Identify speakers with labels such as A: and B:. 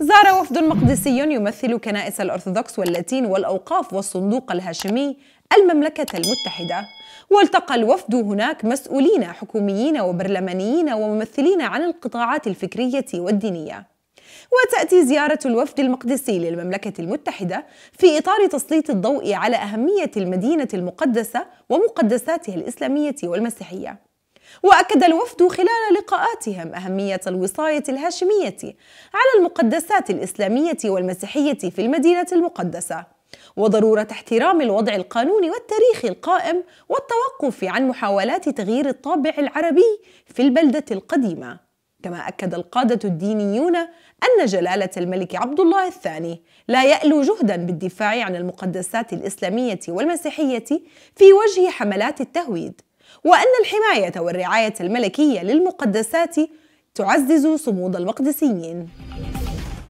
A: زار وفد مقدسي يمثل كنائس الأرثوذكس واللاتين والأوقاف والصندوق الهاشمي المملكة المتحدة والتقى الوفد هناك مسؤولين حكوميين وبرلمانيين وممثلين عن القطاعات الفكرية والدينية وتأتي زيارة الوفد المقدسي للمملكة المتحدة في إطار تسليط الضوء على أهمية المدينة المقدسة ومقدساتها الإسلامية والمسيحية واكد الوفد خلال لقاءاتهم اهميه الوصايه الهاشميه على المقدسات الاسلاميه والمسيحيه في المدينه المقدسه وضروره احترام الوضع القانوني والتاريخي القائم والتوقف عن محاولات تغيير الطابع العربي في البلده القديمه كما أكد القادة الدينيون أن جلالة الملك عبد الله الثاني لا يألو جهدا بالدفاع عن المقدسات الإسلامية والمسيحية في وجه حملات التهويد، وأن الحماية والرعاية الملكية للمقدسات تعزز صمود المقدسيين